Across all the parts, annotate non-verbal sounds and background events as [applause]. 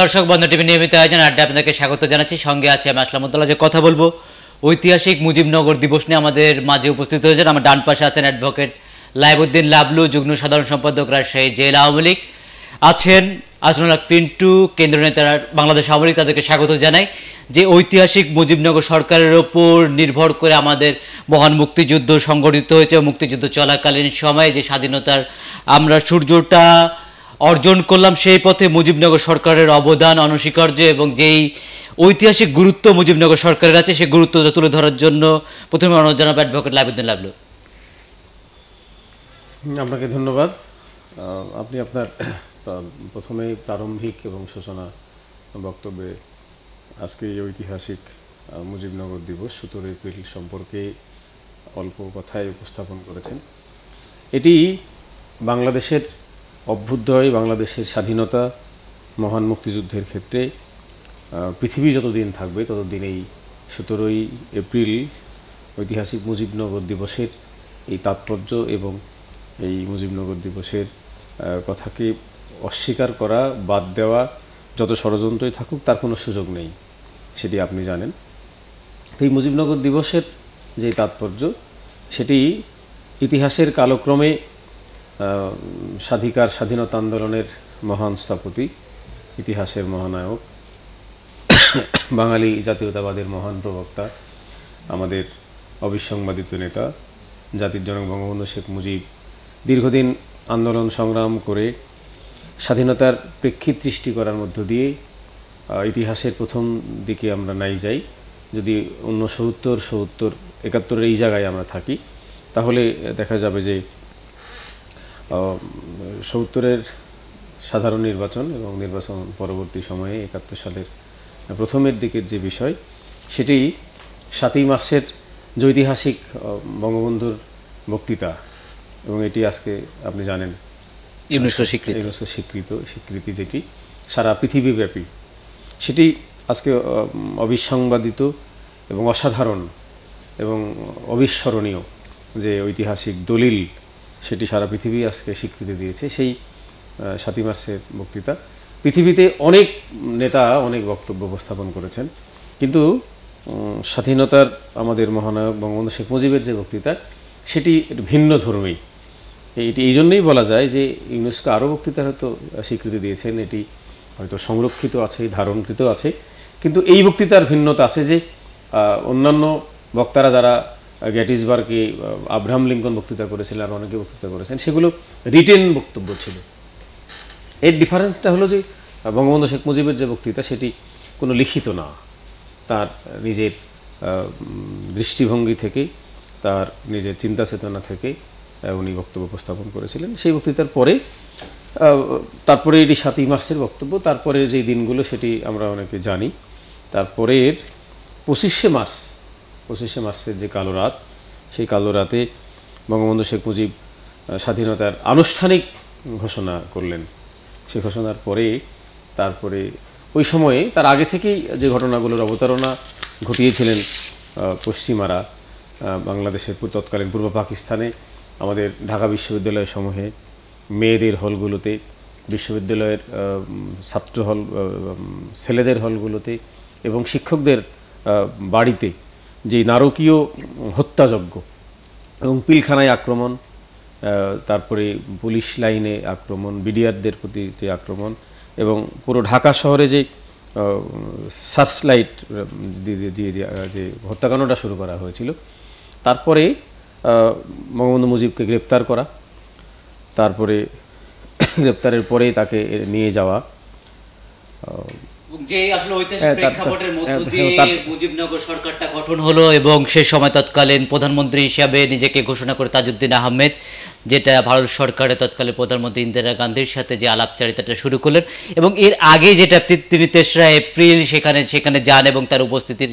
দর্শক বন্ধু টিভি নিয়মিত আয়োজন আড্ডা আপনাদেরকে স্বাগত জানাচ্ছি সঙ্গে আছে আমি আসলামুদ্দোল্লাহ যে কথা বলবো ঐতিহাসিক মুজিবনগর দিবস নিয়ে আমাদের মাঝে উপস্থিত হয়েছেন আমার ডান পাশে আছেন অ্যাডভোকেট লাইবুদ্দিন লাবলু যুগ্ম সাধারণ সম্পাদক রাজশাহী জেলা আওয়ামী লীগ আছেন আসনুল্লাহ পিন্টু কেন্দ্র নেতারা বাংলাদেশ আওয়ামী লীগ তাদেরকে স্বাগত জানাই যে ঐতিহাসিক মুজিবনগর সরকারের ওপর নির্ভর করে আমাদের মহান মুক্তিযুদ্ধ সংগঠিত হয়েছে মুক্তিযুদ্ধ চলাকালীন সময়ে যে স্বাধীনতার আমরা সূর্যটা অর্জন করলাম সেই পথে মুজিবনগর সরকারের অবদান অনস্বীকার্য এবং যেই ঐতিহাসিক গুরুত্ব মুজিবনগর সরকারের আছে সেই গুরুত্ব তুলে ধরার জন্য প্রথমে অনুরোধ জানাবো অ্যাডভোকেট লাবিদ্দিন লাভলু আপনাকে ধন্যবাদ আপনি আপনার [coughs] প্রথমেই প্রারম্ভিক এবং সূচনা বক্তব্যে আজকে এই ঐতিহাসিক মুজিবনগর দিবস সতেরো এপ্রিল সম্পর্কে অল্প কথায় উপস্থাপন করেছেন এটি বাংলাদেশের অভ্যুদয় বাংলাদেশের স্বাধীনতা মহান মুক্তিযুদ্ধের ক্ষেত্রে পৃথিবী যতদিন থাকবে ততদিন এই সতেরোই এপ্রিল ঐতিহাসিক মুজিবনগর দিবসের এই তাৎপর্য এবং এই মুজিবনগর দিবসের কথাকে অস্বীকার করা বাদ দেওয়া যত ষড়যন্ত্রই থাকুক তার কোনো সুযোগ নেই সেটি আপনি জানেন তো এই মুজিবনগর দিবসের যে তাৎপর্য সেটি ইতিহাসের কালক্রমে স্বাধিকার স্বাধীনতা আন্দোলনের মহান স্থপতি ইতিহাসের মহানায়ক বাঙালি জাতীয়তাবাদের মহান প্রবক্তা আমাদের অবিসংবাদিত নেতা জাতির জনক বঙ্গবন্ধু শেখ মুজিব দীর্ঘদিন আন্দোলন সংগ্রাম করে স্বাধীনতার প্রেক্ষিত সৃষ্টি করার মধ্য দিয়ে ইতিহাসের প্রথম দিকে আমরা নাই যাই যদি অন্য সত্তর সত্তর একাত্তরের এই জায়গায় আমরা থাকি তাহলে দেখা যাবে যে সত্তরের সাধারণ নির্বাচন এবং নির্বাচন পরবর্তী সময়ে একাত্তর সালের প্রথমের দিকের যে বিষয় সেটি সাতই মাসের জৈতিহাসিক বঙ্গবন্ধুর বক্তৃতা এবং এটি আজকে আপনি জানেন ইউনেস্কো স্বীকৃত ইউনেস্কো স্বীকৃত স্বীকৃতি যেটি সারা পৃথিবীব্যাপী সেটি আজকে অবিসংবাদিত এবং অসাধারণ এবং অবিস্মরণীয় যে ঐতিহাসিক দলিল সেটি সারা পৃথিবী আজকে স্বীকৃতি দিয়েছে সেই সাতই মাসের বক্তৃতা পৃথিবীতে অনেক নেতা অনেক বক্তব্য উপস্থাপন করেছেন কিন্তু স্বাধীনতার আমাদের মহানায়ক বঙ্গবন্ধু শেখ মুজিবের যে বক্তৃতা সেটি ভিন্ন ধর্মী এটি এই জন্যই বলা যায় যে ইউনেস্কো আরও বক্তৃতা হয়তো স্বীকৃতি দিয়েছেন এটি হয়তো সংরক্ষিত আছে ধারণকৃত আছে কিন্তু এই বক্তৃতার ভিন্নতা আছে যে অন্যান্য বক্তারা যারা গ্যাটিসবার্গে আব্রাহাম লিঙ্কন বক্তৃতা করেছিলেন আর অনেকে বক্তৃতা করেছেন সেগুলো রিটেন বক্তব্য ছিল এর ডিফারেন্সটা হলো যে বঙ্গবন্ধু শেখ মুজিবের যে বক্তৃতা সেটি কোনো লিখিত না তার নিজের দৃষ্টিভঙ্গি থেকে তার নিজের চিন্তা চেতনা থেকে উনি বক্তব্য উপস্থাপন করেছিলেন সেই বক্তৃতার পরে তারপরে এটি সাতই মার্চের বক্তব্য তারপরে যে দিনগুলো সেটি আমরা অনেকে জানি তারপরের পঁচিশে মার্চ পঁচিশে মার্চের যে কালো রাত সেই কালো রাতে বঙ্গবন্ধু শেখ মুজিব স্বাধীনতার আনুষ্ঠানিক ঘোষণা করলেন সে ঘোষণার পরে তারপরে ওই সময়ে তার আগে থেকেই যে ঘটনাগুলোর অবতারণা ঘটিয়েছিলেন পশ্চিমারা বাংলাদেশের তৎকালীন পূর্ব পাকিস্তানে আমাদের ঢাকা বিশ্ববিদ্যালয় সমূহে মেয়েদের হলগুলোতে বিশ্ববিদ্যালয়ের ছাত্র হল ছেলেদের হলগুলোতে এবং শিক্ষকদের বাড়িতে যে নারকীয় হত্যাযজ্ঞ এবং পিলখানায় আক্রমণ তারপরে পুলিশ লাইনে আক্রমণ বিডিআরদের প্রতি যে আক্রমণ এবং পুরো ঢাকা শহরে যে সার্চলাইট দিয়ে দিয়ে যে হত্যাকাণ্ডটা শুরু করা হয়েছিল তারপরে বঙ্গবন্ধু মুজিবকে গ্রেপ্তার করা তারপরে [coughs] গ্রেপ্তারের পরেই তাকে নিয়ে যাওয়া হ্যাঁ, হ্যাঁ, সরকারটা গঠন হলো এবং সেই সময় তৎকালীন প্রধানমন্ত্রী হিসাবে নিজেকে ঘোষণা করে তাজউদ্দিন আহমেদ যেটা ভারত সরকারের তৎকালীন প্রধানমন্ত্রী ইন্দিরা গান্ধীর সাথে যে আলাপচারিতাটা শুরু করলেন এবং এর আগে যেটা তিনি তেসরা এপ্রিল সেখানে সেখানে যান এবং তার উপস্থিতির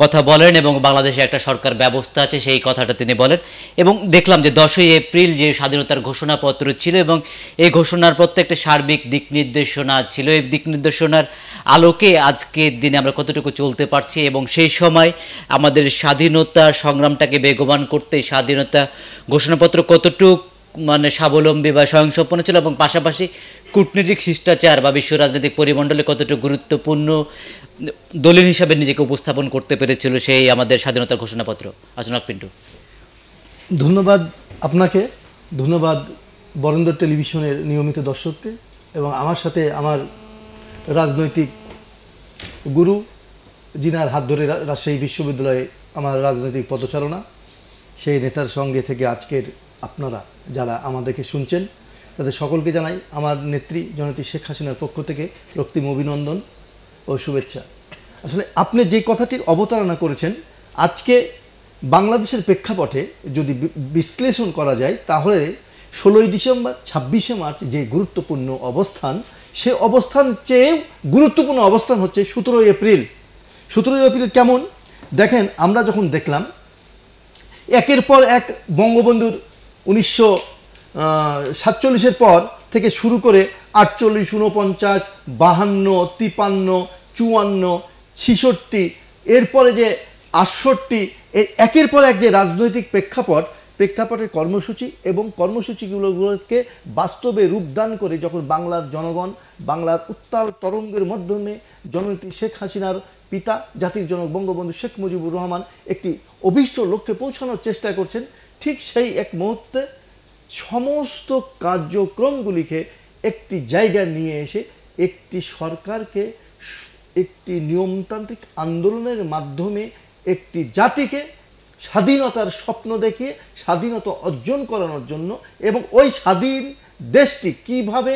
কথা বলেন এবং বাংলাদেশে একটা সরকার ব্যবস্থা আছে সেই কথাটা তিনি বলেন এবং দেখলাম যে দশই এপ্রিল যে স্বাধীনতার ঘোষণাপত্র ছিল এবং এই ঘোষণার প্রত্যেকটা সার্বিক দিক নির্দেশনা ছিল এই দিক নির্দেশনার আলোকে আজকের দিনে আমরা কতটুকু চলতে পারছি এবং সেই সময় আমাদের স্বাধীনতা সংগ্রামটাকে বেগবান করতে স্বাধীনতা ঘোষণাপত্র কতটুকু মানে স্বাবলম্বী বা স্বয়ংসম্পন্ন ছিল এবং পাশাপাশি কূটনৈতিক শিষ্টাচার বা বিশ্ব রাজনৈতিক পরিমণ্ডলে কতটা গুরুত্বপূর্ণ দলিল হিসাবে নিজেকে উপস্থাপন করতে পেরেছিল সেই আমাদের স্বাধীনতা ঘোষণাপত্র আচনক পিন্টু ধন্যবাদ আপনাকে ধন্যবাদ বরেন্দ্র টেলিভিশনের নিয়মিত দর্শককে এবং আমার সাথে আমার রাজনৈতিক গুরু জিনার হাত ধরে রাজশাহী বিশ্ববিদ্যালয়ে আমার রাজনৈতিক পদচারণা সেই নেতার সঙ্গে থেকে আজকের আপনারা যারা আমাদেরকে শুনছেন তাদের সকলকে জানাই আমার নেত্রী জননেত্রী শেখ হাসিনার পক্ষ থেকে রক্তিম অভিনন্দন ও শুভেচ্ছা আসলে আপনি যে কথাটির অবতারণা করেছেন আজকে বাংলাদেশের প্রেক্ষাপটে যদি বিশ্লেষণ করা যায় তাহলে ষোলোই ডিসেম্বর ছাব্বিশে মার্চ যে গুরুত্বপূর্ণ অবস্থান সে অবস্থান চেয়ে গুরুত্বপূর্ণ অবস্থান হচ্ছে সতেরোই এপ্রিল সতেরোই এপ্রিল কেমন দেখেন আমরা যখন দেখলাম একের পর এক বঙ্গবন্ধুর উনিশশো সাতচল্লিশের পর থেকে শুরু করে আটচল্লিশ উনপঞ্চাশ বাহান্ন তিপান্ন চুয়ান্ন ছিষট্টি এরপরে যে আটষট্টি একের পর এক যে রাজনৈতিক প্রেক্ষাপট প্রেক্ষাপটের কর্মসূচি এবং কর্মসূচিগুলোকে বাস্তবে রূপদান করে যখন বাংলার জনগণ বাংলার উত্তাল তরঙ্গের মাধ্যমে জননেত্রী শেখ হাসিনার পিতা জাতির জনক বঙ্গবন্ধু শেখ মুজিবুর রহমান একটি অভীষ্ট লক্ষ্যে পৌঁছানোর চেষ্টা করছেন ঠিক সেই এক মুহূর্তে সমস্ত কার্যক্রমগুলিকে একটি জায়গায় নিয়ে এসে একটি সরকারকে একটি নিয়মতান্ত্রিক আন্দোলনের মাধ্যমে একটি জাতিকে স্বাধীনতার স্বপ্ন দেখিয়ে স্বাধীনতা অর্জন করানোর জন্য এবং ওই স্বাধীন দেশটি কিভাবে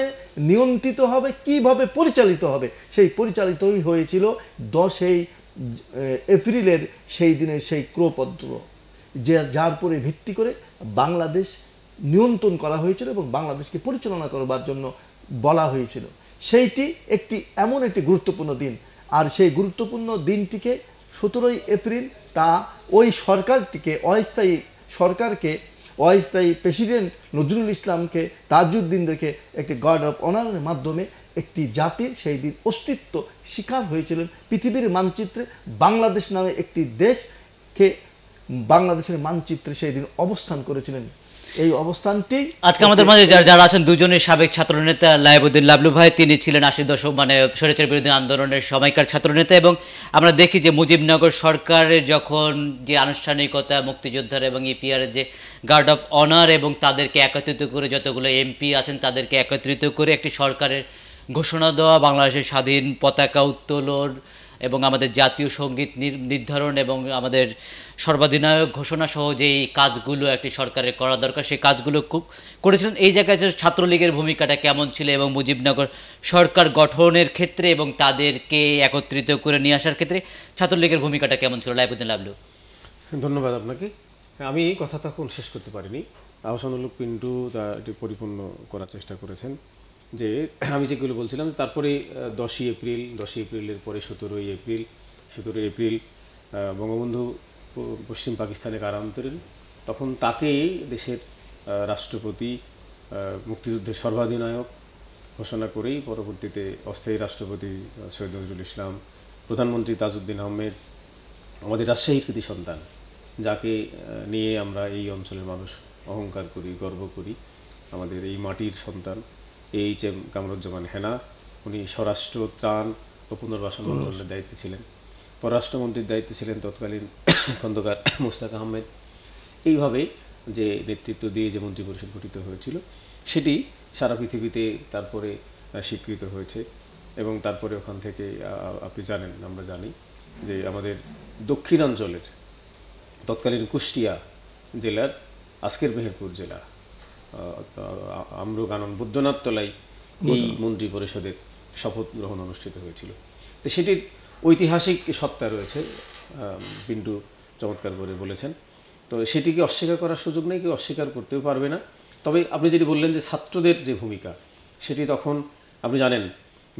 নিয়ন্ত্রিত হবে কিভাবে পরিচালিত হবে সেই পরিচালিতই হয়েছিল দশই এপ্রিলের সেই দিনের সেই ক্রোপদ্র যে যার উপরে ভিত্তি করে বাংলাদেশ নিয়ন্ত্রণ করা হয়েছিল এবং বাংলাদেশকে পরিচালনা করবার জন্য বলা হয়েছিল সেইটি একটি এমন একটি গুরুত্বপূর্ণ দিন আর সেই গুরুত্বপূর্ণ দিনটিকে সতেরোই এপ্রিল তা ওই সরকারটিকে অস্থায়ী সরকারকে অস্থায়ী প্রেসিডেন্ট নজরুল ইসলামকে তাজউদ্দিনদেরকে একটি গার্ড অফ অনারের মাধ্যমে একটি জাতির সেই দিন অস্তিত্ব শিকার হয়েছিলেন পৃথিবীর মানচিত্রে বাংলাদেশ নামে একটি দেশকে বাংলাদেশের মানচিত্রে সেই দিন অবস্থান করেছিলেন এই অবস্থানটি আজকে আমাদের মাঝে যারা আছেন দুজনের সাবেক ছাত্রনেতা লাইবুদ্দিন লাবলু ভাই তিনি ছিলেন আশি দশক মানে স্বৈরাচার বিরোধী আন্দোলনের সময়কার ছাত্রনেতা এবং আমরা দেখি যে মুজিবনগর সরকারের যখন যে আনুষ্ঠানিকতা মুক্তিযোদ্ধার এবং ইপিআর e যে গার্ড অফ অনার এবং তাদেরকে একত্রিত করে যতগুলো এমপি আছেন তাদেরকে একত্রিত করে একটি সরকারের ঘোষণা দেওয়া বাংলাদেশের স্বাধীন পতাকা উত্তোলন এবং আমাদের জাতীয় সঙ্গীত নির্ধারণ এবং আমাদের সর্বাধিনায়ক ঘোষণা সহ যেই কাজগুলো একটি সরকারের করা দরকার সেই কাজগুলো খুব করেছিলেন এই জায়গায় যে ছাত্রলীগের ভূমিকাটা কেমন ছিল এবং মুজিবনগর সরকার গঠনের ক্ষেত্রে এবং তাদেরকে একত্রিত করে নিয়ে আসার ক্ষেত্রে ছাত্রলীগের ভূমিকাটা কেমন ছিল লাইফুদ্দিন লাভলু ধন্যবাদ আপনাকে আমি এই কথাটা এখন শেষ করতে পারিনি আহসানুল পিন্টু তা এটি পরিপূর্ণ করার চেষ্টা করেছেন যে আমি যেগুলো বলছিলাম তারপরে দশই এপ্রিল দশই এপ্রিলের পরে সতেরোই এপ্রিল সতেরোই এপ্রিল বঙ্গবন্ধু পশ্চিম পাকিস্তানে কারান্তরেন তখন তাকে দেশের রাষ্ট্রপতি মুক্তিযুদ্ধের সর্বাধিনায়ক ঘোষণা করেই পরবর্তীতে অস্থায়ী রাষ্ট্রপতি সৈয়দ নজরুল ইসলাম প্রধানমন্ত্রী তাজউদ্দিন আহমেদ আমাদের রাজশাহীর কৃতি সন্তান যাকে নিয়ে আমরা এই অঞ্চলের মানুষ অহংকার করি গর্ব করি আমাদের এই মাটির সন্তান এইচ এম কামরুজ্জামান হেনা উনি স্বরাষ্ট্র ত্রাণ ও পুনর্বাসন মন্ত্রণালয়ের দায়িত্বে ছিলেন পররাষ্ট্রমন্ত্রীর দায়িত্বে ছিলেন তৎকালীন [coughs] খন্দকার মুস্তাক আহমেদ এইভাবে যে নেতৃত্ব দিয়ে যে মন্ত্রিপরিষদ গঠিত হয়েছিল সেটি সারা পৃথিবীতে তারপরে স্বীকৃত হয়েছে এবং তারপরে ওখান থেকে আপনি জানেন আমরা জানি যে আমাদের দক্ষিণাঞ্চলের তৎকালীন কুষ্টিয়া জেলার আজকের মেহেরপুর জেলা আম্রগানন বৈদ্যনাথ তলাই এই মন্ত্রী পরিষদের শপথ গ্রহণ অনুষ্ঠিত হয়েছিল তো সেটির ঐতিহাসিক সত্তা রয়েছে পিন্টু চমৎকার করে বলেছেন তো সেটিকে অস্বীকার করার সুযোগ নেই কেউ অস্বীকার করতেও পারবে না তবে আপনি যেটি বললেন যে ছাত্রদের যে ভূমিকা সেটি তখন আপনি জানেন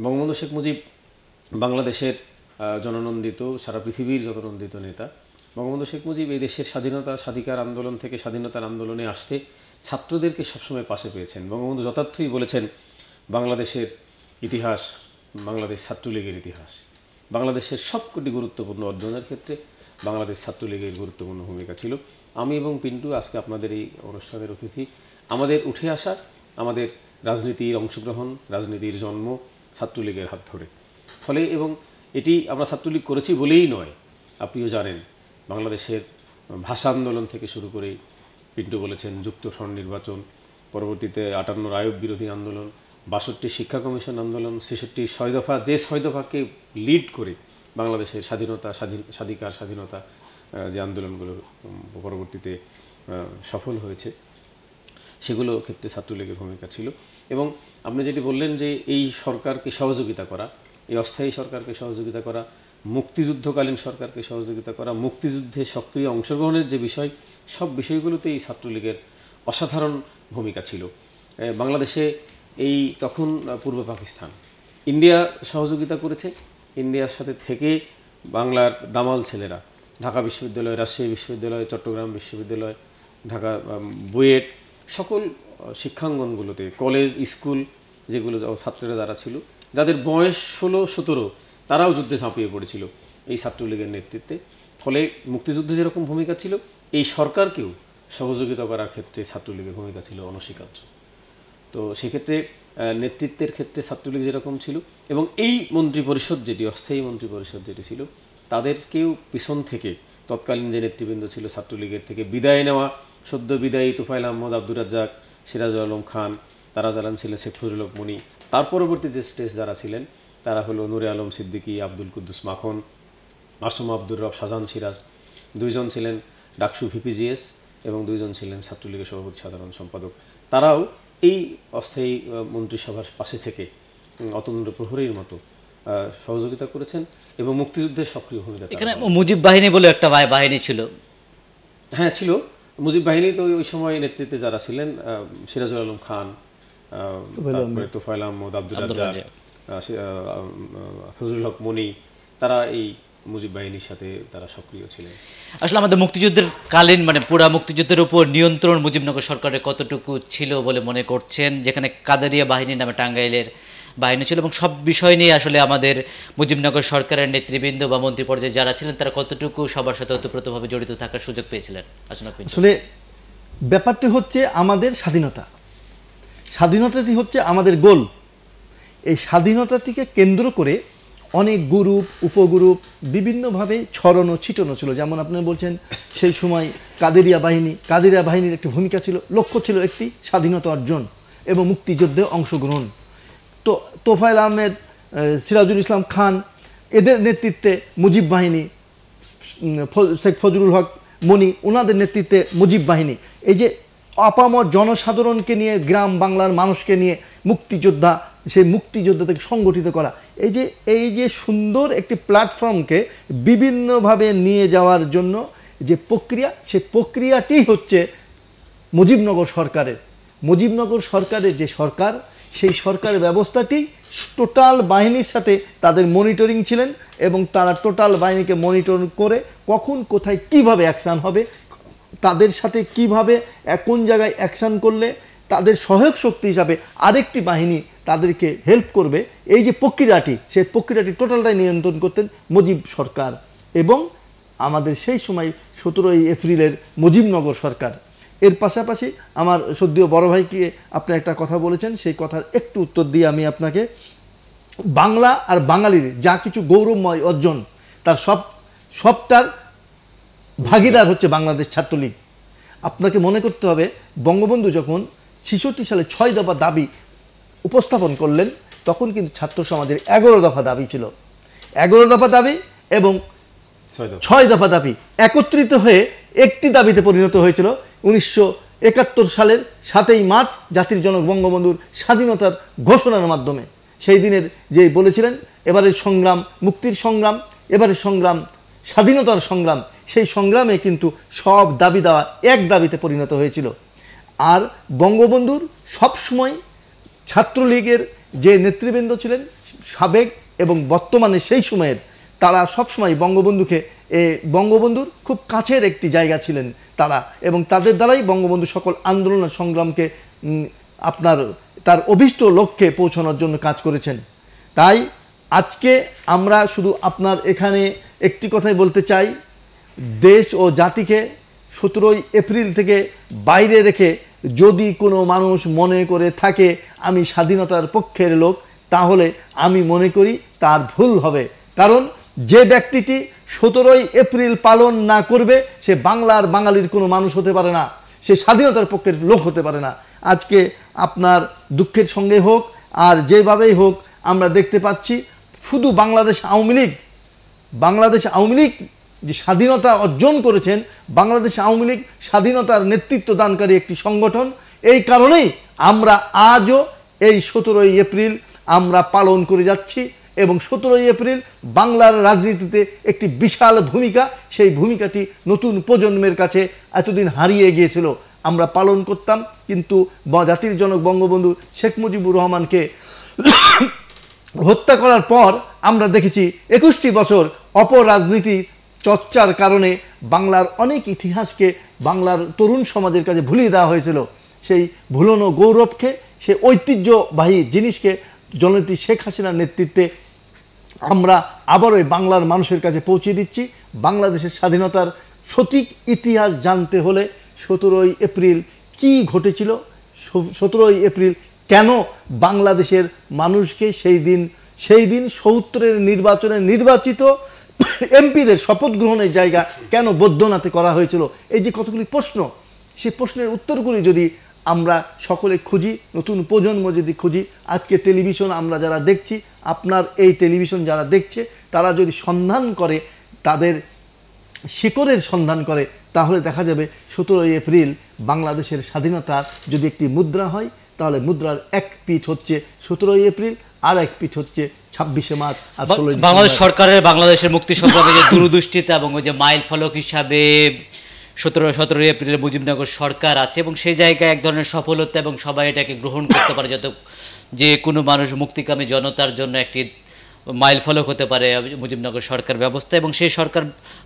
বঙ্গবন্ধু শেখ মুজিব বাংলাদেশের জননন্দিত সারা পৃথিবীর জননন্দিত নেতা বঙ্গবন্ধু শেখ মুজিব এই দেশের স্বাধীনতা স্বাধিকার আন্দোলন থেকে স্বাধীনতার আন্দোলনে আসতে ছাত্রদেরকে সবসময় পাশে পেয়েছেন বঙ্গবন্ধু যথার্থই বলেছেন বাংলাদেশের ইতিহাস বাংলাদেশ ছাত্রলীগের ইতিহাস বাংলাদেশের সবকটি গুরুত্বপূর্ণ অর্জনের ক্ষেত্রে বাংলাদেশ ছাত্রলীগের গুরুত্বপূর্ণ ভূমিকা ছিল আমি এবং পিন্টু আজকে আপনাদের এই অনুষ্ঠানের অতিথি আমাদের উঠে আসা আমাদের রাজনীতির অংশগ্রহণ রাজনীতির জন্ম ছাত্রলীগের হাত ধরে ফলে এবং এটি আমরা ছাত্রলীগ করেছি বলেই নয় আপনিও জানেন বাংলাদেশের ভাষা আন্দোলন থেকে শুরু করে পিন্টু বলেছেন যুক্ত ফ্রন্ট নির্বাচন পরবর্তীতে আটান্নর আয়োগ বিরোধী আন্দোলন বাষট্টি শিক্ষা কমিশন আন্দোলন ছেষট্টি ছয় দফা যে ছয় দফাকে লিড করে বাংলাদেশের স্বাধীনতা স্বাধীন স্বাধিকার স্বাধীনতা যে আন্দোলনগুলো পরবর্তীতে সফল হয়েছে সেগুলো ক্ষেত্রে ছাত্রলীগের ভূমিকা ছিল এবং আপনি যেটি বললেন যে এই সরকারকে সহযোগিতা করা এই অস্থায়ী সরকারকে সহযোগিতা করা মুক্তিযুদ্ধকালীন সরকারকে সহযোগিতা করা মুক্তিযুদ্ধে সক্রিয় অংশগ্রহণের যে বিষয় সব বিষয়গুলোতে এই ছাত্রলীগের অসাধারণ ভূমিকা ছিল বাংলাদেশে এই তখন পূর্ব পাকিস্তান ইন্ডিয়া সহযোগিতা করেছে ইন্ডিয়ার সাথে থেকে বাংলার দামাল ছেলেরা ঢাকা বিশ্ববিদ্যালয় রাজশাহী বিশ্ববিদ্যালয় চট্টগ্রাম বিশ্ববিদ্যালয় ঢাকা বুয়েট সকল শিক্ষাঙ্গনগুলোতে কলেজ স্কুল যেগুলো ছাত্রীরা যারা ছিল যাদের বয়স ষোলো সতেরো তারাও যুদ্ধে ঝাঁপিয়ে পড়েছিল এই ছাত্রলীগের নেতৃত্বে ফলে মুক্তিযুদ্ধে যেরকম ভূমিকা ছিল এই সরকারকেও সহযোগিতা করার ক্ষেত্রে ছাত্রলীগের ভূমিকা ছিল অনস্বীকার্য তো সেক্ষেত্রে নেতৃত্বের ক্ষেত্রে ছাত্রলীগ যেরকম ছিল এবং এই মন্ত্রী পরিষদ যেটি অস্থায়ী মন্ত্রী পরিষদ যেটি ছিল তাদেরকেও পিছন থেকে তৎকালীন যে নেতৃবৃন্দ ছিল ছাত্রলীগের থেকে বিদায় নেওয়া সদ্য বিদায়ী তুফাইল আহমদ আব্দুর রাজ্জাক সিরাজ আলম খান তারা জালান ছিলেন শেখ ফজুল মনি তার পরবর্তী যে স্টেজ যারা ছিলেন তারা হলো নুরে আলম সিদ্দিকী আব্দুল কুদ্দুস মাখন আসম আব্দুর রব সাজান সিরাজ দুইজন ছিলেন ডাকসু ভিপিজিএস এবং দুইজন ছিলেন ছাত্রলীগের সভাপতি সাধারণ সম্পাদক তারাও এই অস্থায়ী মন্ত্রিসভার পাশে থেকে অতন্দ্র প্রহরীর মতো সহযোগিতা করেছেন এবং মুক্তিযুদ্ধের সক্রিয় ভূমিকা এখানে মুজিব বাহিনী বলে একটা বাহিনী ছিল হ্যাঁ ছিল মুজিব বাহিনী তো ওই সময় নেতৃত্বে যারা ছিলেন সিরাজুল আলম খান তোফায়ল আহমদ আব্দুল রাজ্জাক ফজলুল হক মনি তারা এই মুজিব বাহিনীর সাথে তারা সক্রিয় ছিলেন আসলে আমাদের মুক্তিযুদ্ধের কালীন মানে পুরা মুক্তিযুদ্ধের উপর নিয়ন্ত্রণ মুজিবনগর সরকারের কতটুকু ছিল বলে মনে করছেন যেখানে কাদারিয়া বাহিনী নামে টাঙ্গাইলের বাহিনী ছিল এবং সব বিষয় নিয়ে আসলে আমাদের মুজিবনগর সরকারের নেতৃবৃন্দ বা মন্ত্রী পর্যায়ে যারা ছিলেন তারা কতটুকু সবার সাথে ওতপ্রোতভাবে জড়িত থাকার সুযোগ পেয়েছিলেন আসলে ব্যাপারটি হচ্ছে আমাদের স্বাধীনতা স্বাধীনতাটি হচ্ছে আমাদের গোল এই স্বাধীনতাটিকে কেন্দ্র করে অনেক গ্রুপ উপগ্রুপ বিভিন্নভাবে ছড়ানো ছিটানো ছিল যেমন আপনারা বলছেন সেই সময় কাদেরিয়া বাহিনী কাদেরিয়া বাহিনীর একটি ভূমিকা ছিল লক্ষ্য ছিল একটি স্বাধীনতা অর্জন এবং মুক্তিযুদ্ধে অংশগ্রহণ তো তোফায়েল আহমেদ সিরাজুল ইসলাম খান এদের নেতৃত্বে মুজিব বাহিনী শেখ ফজরুল হক মনি ওনাদের নেতৃত্বে মুজিব বাহিনী এই যে আপামর জনসাধারণকে নিয়ে গ্রাম বাংলার মানুষকে নিয়ে মুক্তিযোদ্ধা সেই মুক্তিযোদ্ধাদেরকে সংগঠিত করা এই যে এই যে সুন্দর একটি প্ল্যাটফর্মকে বিভিন্নভাবে নিয়ে যাওয়ার জন্য যে প্রক্রিয়া সে প্রক্রিয়াটি হচ্ছে মুজিবনগর সরকারের মুজিবনগর সরকারের যে সরকার সেই সরকার ব্যবস্থাটি টোটাল বাহিনীর সাথে তাদের মনিটরিং ছিলেন এবং তারা টোটাল বাহিনীকে মনিটর করে কখন কোথায় কিভাবে অ্যাকশান হবে তাদের সাথে কিভাবে কোন জায়গায় অ্যাকশান করলে তাদের সহায়ক শক্তি হিসাবে আরেকটি বাহিনী তাদেরকে হেল্প করবে এই যে প্রক্রিয়াটি সেই প্রক্রিয়াটি টোটালটাই নিয়ন্ত্রণ করতেন মুজিব সরকার এবং আমাদের সেই সময় সতেরোই এপ্রিলের মুজিবনগর সরকার এর পাশাপাশি আমার সদ্যীয় বড় ভাইকে আপনি একটা কথা বলেছেন সেই কথার একটু উত্তর দিয়ে আমি আপনাকে বাংলা আর বাঙালির যা কিছু গৌরবময় অর্জন তার সব সবটার ভাগিদার হচ্ছে বাংলাদেশ ছাত্রলীগ আপনাকে মনে করতে হবে বঙ্গবন্ধু যখন ছেষট্টি সালে ছয় দফা দাবি উপস্থাপন করলেন তখন কিন্তু ছাত্র সমাজের এগারো দফা দাবি ছিল এগারো দফা দাবি এবং ছয় দফা দাবি একত্রিত হয়ে একটি দাবিতে পরিণত হয়েছিল উনিশশো একাত্তর সালের সাতই মার্চ জাতির জনক বঙ্গবন্ধুর স্বাধীনতার ঘোষণার মাধ্যমে সেই দিনের যে বলেছিলেন এবারের সংগ্রাম মুক্তির সংগ্রাম এবারের সংগ্রাম স্বাধীনতার সংগ্রাম সেই সংগ্রামে কিন্তু সব দাবি দেওয়া এক দাবিতে পরিণত হয়েছিল আর বঙ্গবন্ধুর সবসময় ছাত্রলীগের যে নেতৃবৃন্দ ছিলেন সাবেক এবং বর্তমানে সেই সময়ের তারা সবসময় বঙ্গবন্ধুকে এ বঙ্গবন্ধুর খুব কাছের একটি জায়গা ছিলেন তারা এবং তাদের দ্বারাই বঙ্গবন্ধু সকল আন্দোলন সংগ্রামকে আপনার তার অভিষ্ট লক্ষ্যে পৌঁছানোর জন্য কাজ করেছেন তাই আজকে আমরা শুধু আপনার এখানে একটি কথাই বলতে চাই দেশ ও জাতিকে সতেরোই এপ্রিল থেকে বাইরে রেখে যদি কোনো মানুষ মনে করে থাকে আমি স্বাধীনতার পক্ষের লোক তাহলে আমি মনে করি তার ভুল হবে কারণ যে ব্যক্তিটি সতেরোই এপ্রিল পালন না করবে সে বাংলার বাঙালির কোনো মানুষ হতে পারে না সে স্বাধীনতার পক্ষের লোক হতে পারে না আজকে আপনার দুঃখের সঙ্গে হোক আর যেভাবেই হোক আমরা দেখতে পাচ্ছি শুধু বাংলাদেশ আওয়ামী লীগ বাংলাদেশ আওয়ামী লীগ যে স্বাধীনতা অর্জন করেছেন বাংলাদেশ আওয়ামী লীগ স্বাধীনতার নেতৃত্ব দানকারী একটি সংগঠন এই কারণেই আমরা আজও এই সতেরোই এপ্রিল আমরা পালন করে যাচ্ছি এবং সতেরোই এপ্রিল বাংলার রাজনীতিতে একটি বিশাল ভূমিকা সেই ভূমিকাটি নতুন প্রজন্মের কাছে এতদিন হারিয়ে গিয়েছিল আমরা পালন করতাম কিন্তু জাতির জনক বঙ্গবন্ধু শেখ মুজিবুর রহমানকে [coughs] হত্যা করার পর আমরা দেখেছি একুশটি বছর অপরাজনীতি চর্চার কারণে বাংলার অনেক ইতিহাসকে বাংলার তরুণ সমাজের কাছে ভুলিয়ে দেওয়া হয়েছিল সেই ভুলনো গৌরবকে সে ঐতিহ্যবাহী জিনিসকে জননেত্রী শেখ হাসিনার নেতৃত্বে আমরা আবারও বাংলার মানুষের কাছে পৌঁছে দিচ্ছি বাংলাদেশের স্বাধীনতার সঠিক ইতিহাস জানতে হলে সতেরোই এপ্রিল কি ঘটেছিল সতেরোই এপ্রিল কেন বাংলাদেশের মানুষকে সেই দিন সেই দিন সৌত্রের নির্বাচনে নির্বাচিত এমপিদের শপথ গ্রহণের জায়গা কেন বৈদ্যনাথে করা হয়েছিল এই যে কতগুলি প্রশ্ন সে প্রশ্নের উত্তরগুলি যদি আমরা সকলে খুঁজি নতুন প্রজন্ম যদি খুঁজি আজকে টেলিভিশন আমরা যারা দেখছি আপনার এই টেলিভিশন যারা দেখছে তারা যদি সন্ধান করে তাদের শিকড়ের সন্ধান করে তাহলে দেখা যাবে সতেরোই এপ্রিল বাংলাদেশের স্বাধীনতার যদি একটি মুদ্রা হয় তাহলে মুদ্রার এক পিঠ হচ্ছে সতেরোই এপ্রিল আর এক পিঠ হচ্ছে ছাব্বিশে মার্চ আর বাংলাদেশ সরকারের বাংলাদেশের মুক্তি সংগ্রামে যে দূরদৃষ্টিতা এবং ওই যে মাইল ফলক হিসাবে সতেরো সতেরোই এপ্রিলে মুজিবনগর সরকার আছে এবং সেই জায়গায় এক ধরনের সফলতা এবং সবাই এটাকে গ্রহণ করতে পারে যত যে কোনো মানুষ মুক্তিকামী জনতার জন্য একটি মাইল ফলক হতে পারে মুজিবনগর সরকার ব্যবস্থা এবং সেই সরকার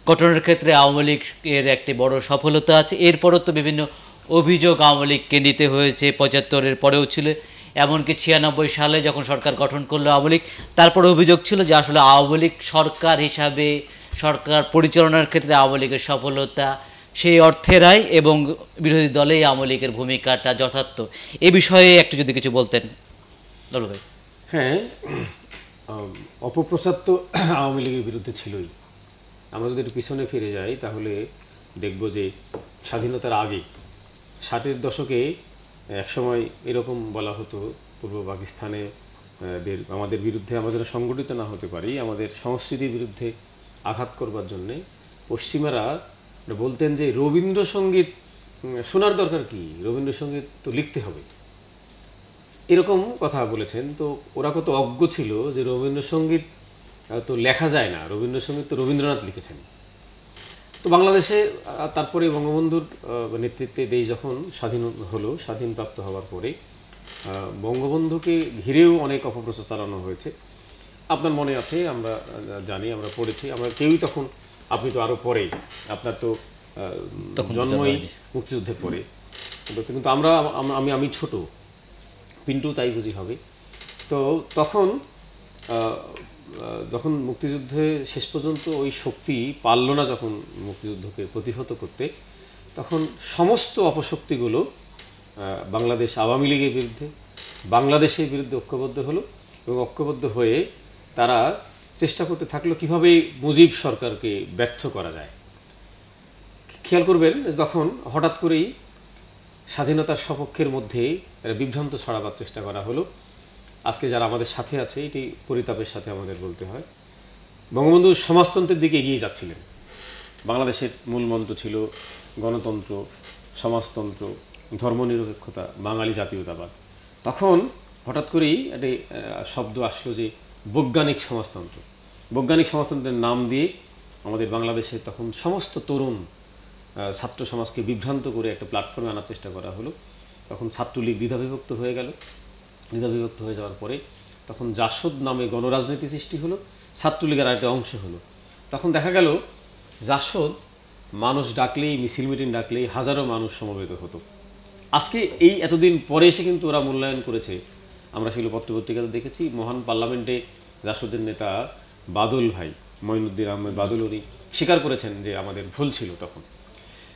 গঠনের ক্ষেত্রে আওয়ামী লীগ এর একটি বড় সফলতা আছে এরপরও তো বিভিন্ন অভিযোগ আওয়ামী লীগকে নিতে হয়েছে পঁচাত্তরের পরেও ছিল এমনকি ছিয়ানব্বই সালে যখন সরকার গঠন করলো আওয়ামী লীগ তারপরে অভিযোগ ছিল যে আসলে আওয়ামী লীগ সরকার হিসাবে সরকার পরিচালনার ক্ষেত্রে আওয়ামী লীগের সফলতা সেই অর্থেরাই এবং বিরোধী দলেই আওয়ামী লীগের ভূমিকাটা যথার্থ এ বিষয়ে একটু যদি কিছু বলতেন লালু ভাই হ্যাঁ অপপ্রসাদ তো [clears throat] আওয়ামী লীগের বিরুদ্ধে ছিলই আমরা যদি একটু পিছনে ফিরে যাই তাহলে দেখব যে স্বাধীনতার আগে ষাটের দশকে একসময় এরকম বলা হতো পূর্ব পাকিস্তানে আমাদের বিরুদ্ধে আমাদের সংগঠিত না হতে পারি আমাদের সংস্কৃতির বিরুদ্ধে আঘাত করবার জন্যে পশ্চিমারা বলতেন যে রবীন্দ্রসঙ্গীত শোনার দরকার কি রবীন্দ্রসঙ্গীত তো লিখতে হবে এরকম কথা বলেছেন তো ওরা কত অজ্ঞ ছিল যে রবীন্দ্রসঙ্গীত তো লেখা যায় না রবীন্দ্রসঙ্গীত তো রবীন্দ্রনাথ লিখেছেন তো বাংলাদেশে তারপরে বঙ্গবন্ধুর নেতৃত্বে দেশ যখন স্বাধীন হলো স্বাধীনপ্রাপ্ত হওয়ার পরে বঙ্গবন্ধুকে ঘিরেও অনেক অপপ্রচার চালানো হয়েছে আপনার মনে আছে আমরা জানি আমরা পড়েছি আমরা কেউই তখন আপনি তো আরও পরে আপনার তো জন্মই মুক্তিযুদ্ধে পরে কিন্তু আমরা আমি আমি ছোট পিন্টু তাই বুঝি হবে তো তখন যখন মুক্তিযুদ্ধে শেষ পর্যন্ত ওই শক্তি পারল না যখন মুক্তিযুদ্ধকে প্রতিহত করতে তখন সমস্ত অপশক্তিগুলো বাংলাদেশ আওয়ামী লীগের বিরুদ্ধে বাংলাদেশের বিরুদ্ধে ঐক্যবদ্ধ হলো এবং ঐক্যবদ্ধ হয়ে তারা চেষ্টা করতে থাকলো কিভাবে মুজিব সরকারকে ব্যর্থ করা যায় খেয়াল করবেন যখন হঠাৎ করেই স্বাধীনতার সপক্ষের মধ্যে বিভ্রান্ত ছড়াবার চেষ্টা করা হলো আজকে যারা আমাদের সাথে আছে এটি পরিতাপের সাথে আমাদের বলতে হয় বঙ্গবন্ধু সমাজতন্ত্রের দিকে এগিয়ে যাচ্ছিলেন বাংলাদেশের মূল মন্ত্র ছিল গণতন্ত্র সমাজতন্ত্র ধর্মনিরপেক্ষতা বাঙালি জাতীয়তাবাদ তখন হঠাৎ করেই একটি শব্দ আসলো যে বৈজ্ঞানিক সমাজতন্ত্র বৈজ্ঞানিক সমাজতন্ত্রের নাম দিয়ে আমাদের বাংলাদেশে তখন সমস্ত তরুণ ছাত্র সমাজকে বিভ্রান্ত করে একটা প্ল্যাটফর্মে আনার চেষ্টা করা হলো তখন ছাত্রলীগ দ্বিধাবিভক্ত হয়ে গেল দ্বিধাবিভক্ত হয়ে যাওয়ার পরে তখন জাসদ নামে গণরাজনীতি সৃষ্টি হলো ছাত্রলীগের আরেকটা অংশ হলো তখন দেখা গেল জাসদ মানুষ ডাকলেই মিছিল মিটিং ডাকলেই হাজারো মানুষ সমবেত হতো আজকে এই এতদিন পরে এসে কিন্তু ওরা মূল্যায়ন করেছে আমরা সেগুলো পত্রপত্রিকাতে দেখেছি মহান পার্লামেন্টে জাসদের নেতা বাদল ভাই মঈনুদ্দিন আহমেদ বাদল উনি স্বীকার করেছেন যে আমাদের ভুল ছিল তখন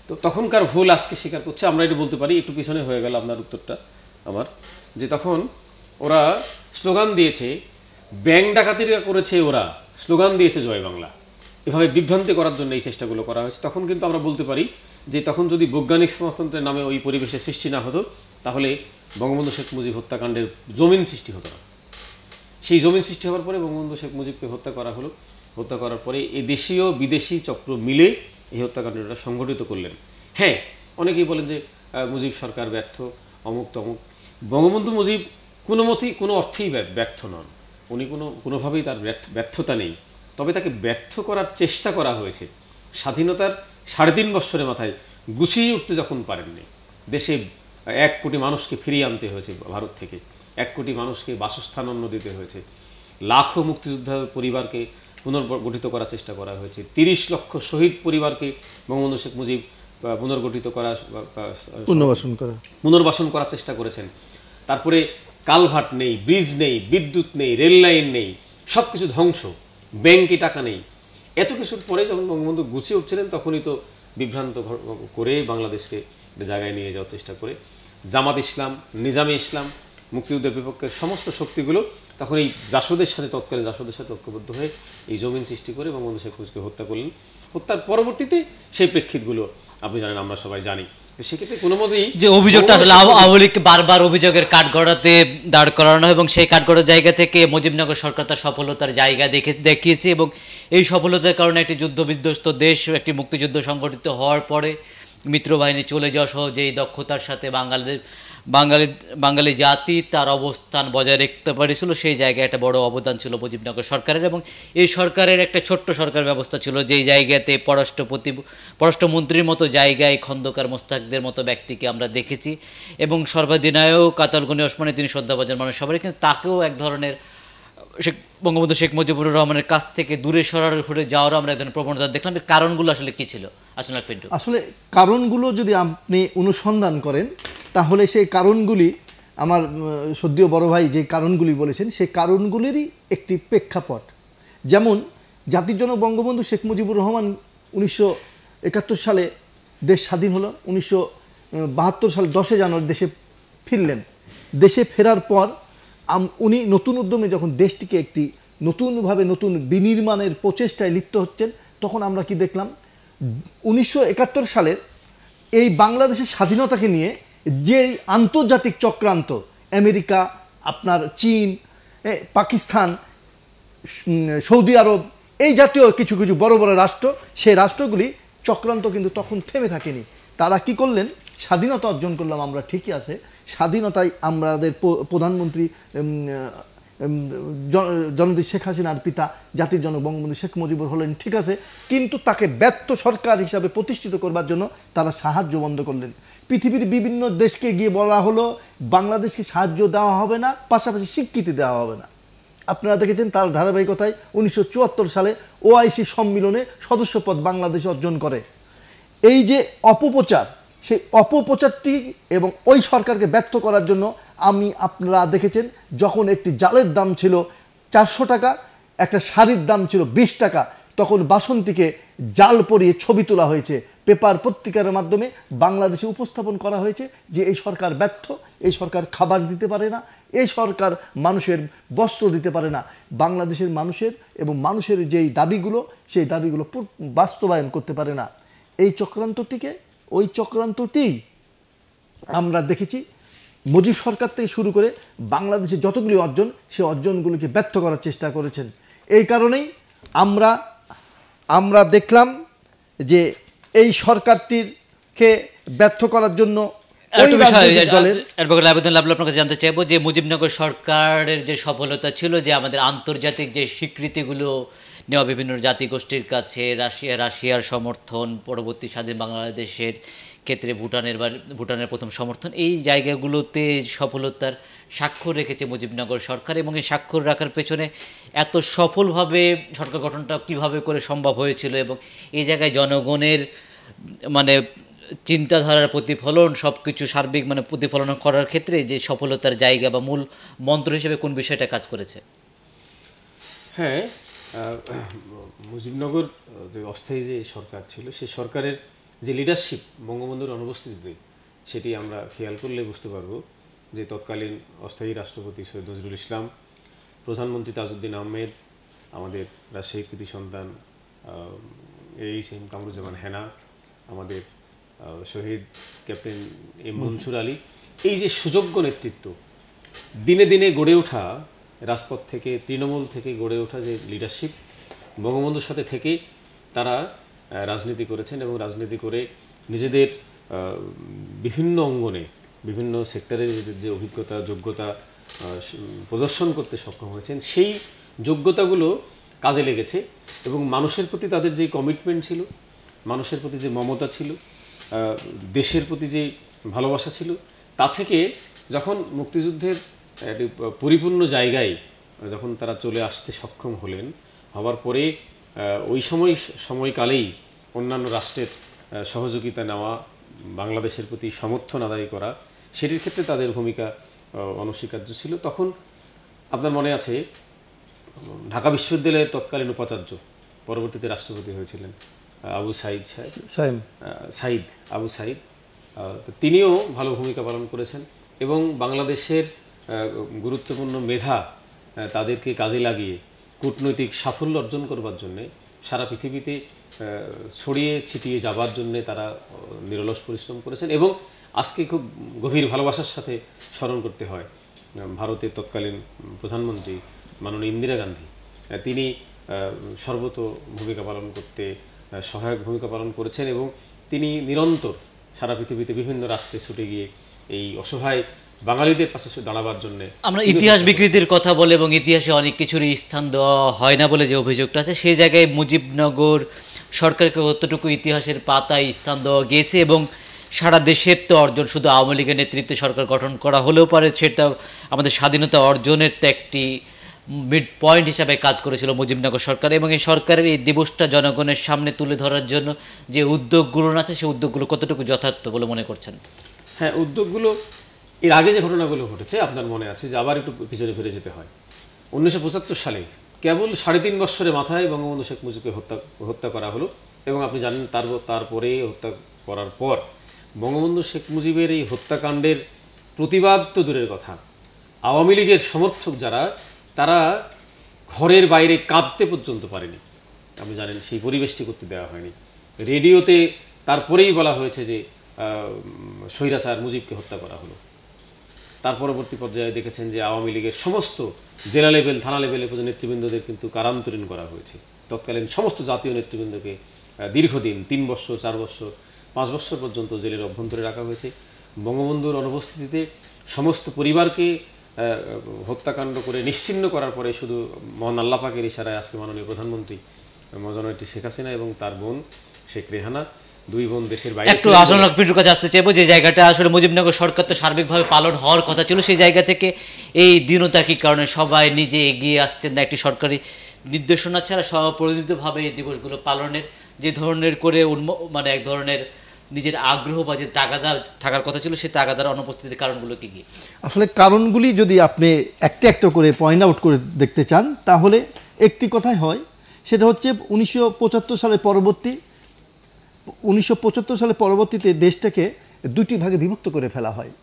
তো তখনকার ভুল আজকে স্বীকার করছে আমরা এটা বলতে পারি একটু পিছনে হয়ে গেল আপনার উত্তরটা আমার যে তখন ওরা স্লোগান দিয়েছে ব্যাঙ্ক ডাকাতিরা করেছে ওরা স্লোগান দিয়েছে জয় বাংলা এভাবে বিভ্রান্তি করার জন্য এই চেষ্টাগুলো করা হয়েছে তখন কিন্তু আমরা বলতে পারি যে তখন যদি বৈজ্ঞানিক সমাজতন্ত্রের নামে ওই পরিবেশে সৃষ্টি না হতো তাহলে বঙ্গবন্ধু শেখ মুজিব হত্যাকাণ্ডের জমিন সৃষ্টি হতো না সেই জমিন সৃষ্টি হওয়ার পরে বঙ্গবন্ধু শেখ মুজিবকে হত্যা করা হলো হত্যা করার পরে এ দেশীয় বিদেশি চক্র মিলে এই হত্যাকাণ্ডটা সংগঠিত করলেন হ্যাঁ অনেকেই বলেন যে মুজিব সরকার ব্যর্থ অমুক তমুক বঙ্গবন্ধু মুজিব কোনো মতেই কোনো অর্থেই ব্যর্থ নন উনি কোনো কোনোভাবেই তার ব্যর্থতা নেই তবে তাকে ব্যর্থ করার চেষ্টা করা হয়েছে স্বাধীনতার সাড়ে তিন বৎসরের মাথায় গুছিয়ে উঠতে যখন পারেননি দেশে এক কোটি মানুষকে ফিরিয়ে আনতে হয়েছে ভারত থেকে এক কোটি মানুষকে বাসস্থান অন্য দিতে হয়েছে লাখো মুক্তিযোদ্ধার পরিবারকে পুনর্গঠিত করার চেষ্টা করা হয়েছে তিরিশ লক্ষ শহীদ পরিবারকে বঙ্গবন্ধু শেখ মুজিব পুনর্গঠিত করা পুনর্বাসন করা পুনর্বাসন করার চেষ্টা করেছেন তারপরে কালভার্ট নেই ব্রিজ নেই বিদ্যুৎ নেই রেল লাইন নেই সব কিছু ধ্বংস ব্যাংকে টাকা নেই এত কিছুর পরে যখন বঙ্গবন্ধু গুছিয়ে উঠছিলেন তখনই তো বিভ্রান্ত করে বাংলাদেশকে জায়গায় নিয়ে যাওয়ার চেষ্টা করে জামাত ইসলাম নিজামে ইসলাম মুক্তিযুদ্ধের বিপক্ষের সমস্ত শক্তিগুলো তখন এই জাসদের সাথে তৎকালীন জাসদের সাথে ঐক্যবদ্ধ হয়ে এই জমিন সৃষ্টি করে বঙ্গবন্ধু শেখ মুজিবকে হত্যা করলেন হত্যার পরবর্তীতে সেই প্রেক্ষিতগুলো আপনি জানেন আমরা সবাই জানি যে অভিযোগটা আসলে আওয়ামী লীগকে বারবার অভিযোগের কাঠগড়াতে দাঁড় করানো এবং সেই কাঠগড়ার জায়গা থেকে মুজিবনগর সরকার তার সফলতার জায়গা দেখে দেখিয়েছে এবং এই সফলতার কারণে একটি যুদ্ধবিধ্বস্ত দেশ একটি মুক্তিযুদ্ধ সংগঠিত হওয়ার পরে মিত্রবাহিনী চলে যাওয়া সহ যেই দক্ষতার সাথে বাঙালিদের বাঙালি বাঙালি জাতি তার অবস্থান বজায় রাখতে পেরেছিল সেই জায়গায় একটা বড় অবদান ছিল মুজিবনগর সরকারের এবং এই সরকারের একটা ছোট্ট সরকার ব্যবস্থা ছিল যেই জায়গাতে পররাষ্ট্রপতি পররাষ্ট্রমন্ত্রীর মতো জায়গায় খন্দকার মোস্তাকদের মতো ব্যক্তিকে আমরা দেখেছি এবং সর্বাধিনায়ক কাতালগুনি ওসমানে তিনি শ্রদ্ধাভাজন মানুষ সবারই কিন্তু তাকেও এক ধরনের শেখ বঙ্গবন্ধু শেখ মুজিবুর রহমানের কাছ থেকে দূরে সরার ঘুরে যাওয়ার আমরা একজন প্রবণতা দেখলাম কারণগুলো আসলে কী ছিল আসলে কারণগুলো যদি আপনি অনুসন্ধান করেন তাহলে সেই কারণগুলি আমার সদ্য বড় ভাই যে কারণগুলি বলেছেন সেই কারণগুলিরই একটি প্রেক্ষাপট যেমন জাতির জন্য বঙ্গবন্ধু শেখ মুজিবুর রহমান উনিশশো সালে দেশ স্বাধীন হলো উনিশশো সালে দশে জানুয়ারি দেশে ফিরলেন দেশে ফেরার পর উনি নতুন উদ্যমে যখন দেশটিকে একটি নতুনভাবে নতুন বিনির্মাণের প্রচেষ্টায় লিপ্ত হচ্ছেন তখন আমরা কি দেখলাম উনিশশো সালের এই বাংলাদেশের স্বাধীনতাকে নিয়ে যে আন্তর্জাতিক চক্রান্ত আমেরিকা আপনার চীন পাকিস্তান সৌদি আরব এই জাতীয় কিছু কিছু বড় বড় রাষ্ট্র সেই রাষ্ট্রগুলি চক্রান্ত কিন্তু তখন থেমে থাকেনি তারা কি করলেন স্বাধীনতা অর্জন করলাম আমরা ঠিকই আছে স্বাধীনতায় আমাদের প্রধানমন্ত্রী জনদী শেখ হাসিনার পিতা জাতির জনক বঙ্গবন্ধু শেখ মুজিবুর হলেন ঠিক আছে কিন্তু তাকে ব্যর্থ সরকার হিসাবে প্রতিষ্ঠিত করবার জন্য তারা সাহায্য বন্ধ করলেন পৃথিবীর বিভিন্ন দেশকে গিয়ে বলা হলো বাংলাদেশকে সাহায্য দেওয়া হবে না পাশাপাশি স্বীকৃতি দেওয়া হবে না আপনারা দেখেছেন তার ধারাবাহিকতায় উনিশশো সালে ওআইসি সম্মিলনে সদস্যপদ বাংলাদেশ অর্জন করে এই যে অপপ্রচার সেই অপপ্রচারটি এবং ওই সরকারকে ব্যর্থ করার জন্য আমি আপনারা দেখেছেন যখন একটি জালের দাম ছিল চারশো টাকা একটা শাড়ির দাম ছিল বিশ টাকা তখন বাসন্তীকে জাল পরিয়ে ছবি তোলা হয়েছে পেপার পত্রিকার মাধ্যমে বাংলাদেশে উপস্থাপন করা হয়েছে যে এই সরকার ব্যর্থ এই সরকার খাবার দিতে পারে না এই সরকার মানুষের বস্ত্র দিতে পারে না বাংলাদেশের মানুষের এবং মানুষের যেই দাবিগুলো সেই দাবিগুলো বাস্তবায়ন করতে পারে না এই চক্রান্তটিকে ওই চক্রান্তটি আমরা দেখেছি মুজিব সরকার থেকে শুরু করে বাংলাদেশে যতগুলি অর্জন সে অর্জনগুলিকে ব্যর্থ করার চেষ্টা করেছেন এই কারণেই আমরা আমরা দেখলাম যে এই সরকারটিরকে ব্যর্থ করার জন্য জানতে চাইবো যে মুজিবনগর সরকারের যে সফলতা ছিল যে আমাদের আন্তর্জাতিক যে স্বীকৃতিগুলো নেওয়া বিভিন্ন জাতিগোষ্ঠীর কাছে রাশিয়া রাশিয়ার সমর্থন পরবর্তী স্বাধীন বাংলাদেশের ক্ষেত্রে ভুটানের বা ভুটানের প্রথম সমর্থন এই জায়গাগুলোতে সফলতার স্বাক্ষর রেখেছে মুজিবনগর সরকার এবং এই স্বাক্ষর রাখার পেছনে এত সফলভাবে সরকার গঠনটা কিভাবে করে সম্ভব হয়েছিল এবং এই জায়গায় জনগণের মানে চিন্তাধারার প্রতিফলন সব কিছু সার্বিক মানে প্রতিফলন করার ক্ষেত্রে যে সফলতার জায়গা বা মূল মন্ত্র হিসেবে কোন বিষয়টা কাজ করেছে হ্যাঁ [clears throat] মুজিবনগর যে অস্থায়ী যে সরকার ছিল সে সরকারের যে লিডারশিপ বঙ্গবন্ধুর অনুপস্থিতিতে সেটি আমরা খেয়াল করলে বুঝতে পারব যে তৎকালীন অস্থায়ী রাষ্ট্রপতি সৈয়দ নজরুল ইসলাম প্রধানমন্ত্রী তাজউদ্দিন আহমেদ আমাদের রাজশাহীর কৃতি সন্তান এইচ এম কামরুজ্জামান হেনা আমাদের শহীদ ক্যাপ্টেন এম মনসুর আলী এই যে সুযোগ্য নেতৃত্ব দিনে দিনে গড়ে ওঠা রাজপথ থেকে তৃণমূল থেকে গড়ে ওঠা যে লিডারশিপ বঙ্গবন্ধুর সাথে থেকেই তারা রাজনীতি করেছেন এবং রাজনীতি করে নিজেদের বিভিন্ন অঙ্গনে বিভিন্ন সেক্টরে যে অভিজ্ঞতা যোগ্যতা প্রদর্শন করতে সক্ষম হয়েছেন সেই যোগ্যতাগুলো কাজে লেগেছে এবং মানুষের প্রতি তাদের যে কমিটমেন্ট ছিল মানুষের প্রতি যে মমতা ছিল দেশের প্রতি যে ভালোবাসা ছিল তা থেকে যখন মুক্তিযুদ্ধের একটি পরিপূর্ণ জায়গায় যখন তারা চলে আসতে সক্ষম হলেন হবার পরে ওই সময় সময়কালেই অন্যান্য রাষ্ট্রের সহযোগিতা নেওয়া বাংলাদেশের প্রতি সমর্থন আদায় করা সেটির ক্ষেত্রে তাদের ভূমিকা অনস্বীকার্য ছিল তখন আপনার মনে আছে ঢাকা বিশ্ববিদ্যালয়ের তৎকালীন উপাচার্য পরবর্তীতে রাষ্ট্রপতি হয়েছিলেন আবু সাইদ সাহেব সাইদ আবু সাইদ তিনিও ভালো ভূমিকা পালন করেছেন এবং বাংলাদেশের গুরুত্বপূর্ণ মেধা তাদেরকে কাজে লাগিয়ে কূটনৈতিক সাফল্য অর্জন করবার জন্যে সারা পৃথিবীতে ছড়িয়ে ছিটিয়ে যাবার জন্যে তারা নিরলস পরিশ্রম করেছেন এবং আজকে খুব গভীর ভালোবাসার সাথে স্মরণ করতে হয় ভারতের তৎকালীন প্রধানমন্ত্রী মাননীয় ইন্দিরা গান্ধী তিনি সর্বত ভূমিকা পালন করতে সহায়ক ভূমিকা পালন করেছেন এবং তিনি নিরন্তর সারা পৃথিবীতে বিভিন্ন রাষ্ট্রে ছুটে গিয়ে এই অসহায় বাঙালিদের পাশে দাঁড়াবার জন্য আমরা ইতিহাস বিকৃতির কথা বলে এবং ইতিহাসে অনেক কিছুরই স্থান দেওয়া হয় না বলে যে অভিযোগটা আছে সেই জায়গায় মুজিবনগর সরকারকে কতটুকু ইতিহাসের পাতায় স্থান দেওয়া গেছে এবং সারা দেশের তো অর্জন শুধু আওয়ামী লীগের নেতৃত্বে সরকার গঠন করা হলেও পারে সেটা আমাদের স্বাধীনতা অর্জনের তো একটি মিড পয়েন্ট হিসাবে কাজ করেছিল মুজিবনগর সরকার এবং এই সরকারের এই দিবসটা জনগণের সামনে তুলে ধরার জন্য যে উদ্যোগগুলো আছে সেই উদ্যোগগুলো কতটুকু যথার্থ বলে মনে করছেন হ্যাঁ উদ্যোগগুলো এর আগে যে ঘটনাগুলো ঘটেছে আপনার মনে আছে যে আবার একটু পিছনে ফিরে যেতে হয় উনিশশো পঁচাত্তর সালে কেবল সাড়ে তিন বৎসরের মাথায় বঙ্গবন্ধু শেখ মুজিবকে হত্যা হত্যা করা হলো এবং আপনি জানেন তার তারপরে হত্যা করার পর বঙ্গবন্ধু শেখ মুজিবের এই হত্যাকাণ্ডের প্রতিবাদ তো দূরের কথা আওয়ামী লীগের সমর্থক যারা তারা ঘরের বাইরে কাঁদতে পর্যন্ত পারেনি আপনি জানেন সেই পরিবেশটি করতে দেওয়া হয়নি রেডিওতে তারপরেই বলা হয়েছে যে স্বৈরাচার মুজিবকে হত্যা করা হলো তার পরবর্তী পর্যায়ে দেখেছেন যে আওয়ামী লীগের সমস্ত জেলা লেভেল থানা লেভেলে পর্যন্ত নেতৃবৃন্দদের কিন্তু কারান্তরীণ করা হয়েছে তৎকালীন সমস্ত জাতীয় নেতৃবৃন্দকে দীর্ঘদিন তিন বছর চার বছর পাঁচ বছর পর্যন্ত জেলের অভ্যন্তরে রাখা হয়েছে বঙ্গবন্ধুর অনুপস্থিতিতে সমস্ত পরিবারকে হত্যাকাণ্ড করে নিশ্চিন্ন করার পরে শুধু মহান আল্লাপাকের ইশারায় আজকে মাননীয় প্রধানমন্ত্রী মজনয়টি শেখ হাসিনা এবং তার বোন শেখ রেহানা দুই বোন দেশের বাইরে একটু আসল লক্ষ্মীর কাছে আসতে চাইবো যে জায়গাটা আসলে মুজিবনগর সরকার তো সার্বিকভাবে পালন হওয়ার কথা ছিল সেই জায়গা থেকে এই কি কারণে সবাই নিজে এগিয়ে আসছেন না একটি সরকারি নির্দেশনা ছাড়া স্বপ্রণোদিতভাবে এই দিবসগুলো পালনের যে ধরনের করে উন্ম মানে এক ধরনের নিজের আগ্রহ বা যে তাগাদা থাকার কথা ছিল সেই তাগাদার অনুপস্থিতির কারণগুলো কি কি আসলে কারণগুলি যদি আপনি একটা একটা করে পয়েন্ট আউট করে দেখতে চান তাহলে একটি কথাই হয় সেটা হচ্ছে উনিশশো সালে পরবর্তী উনিশশো সালে পরবর্তীতে দেশটাকে দুটি ভাগে বিভক্ত করে ফেলা হয়